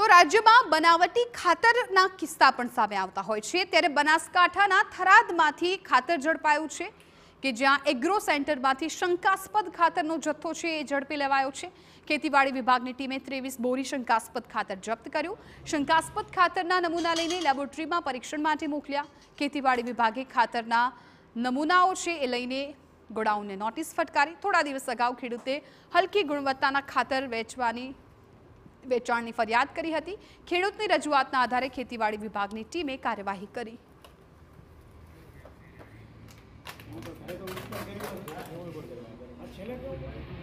તો રાજ્યમાં બનાવટી ખાતરના કિસ્સા પણ સામે આવતા હોય છે ત્યારે બનાસકાંઠાના થરાદમાંથી ખાતર ઝડપાયું છે કે જ્યાં એગ્રો સેન્ટરમાંથી શંકાસ્પદ ખાતરનો જથ્થો છે એ ઝડપી લેવાયો છે ખેતીવાડી વિભાગની ટીમે ત્રેવીસ બોરી શંકાસ્પદ ખાતર જપ્ત કર્યું શંકાસ્પદ ખાતરના નમૂના લઈને લેબોરેટરીમાં પરીક્ષણ માટે મોકલ્યા ખેતીવાડી વિભાગે ખાતરના નમૂનાઓ છે એ લઈને ગોડાઉનને નોટિસ ફટકારી થોડા દિવસ અગાઉ ખેડૂતે હલકી ગુણવત્તાના ખાતર વેચવાની વેચાણની ફરિયાદ કરી હતી ખેડૂતની રજૂઆતના આધારે ખેતીવાડી વિભાગની ટીમે કાર્યવાહી કરી છેલ્લે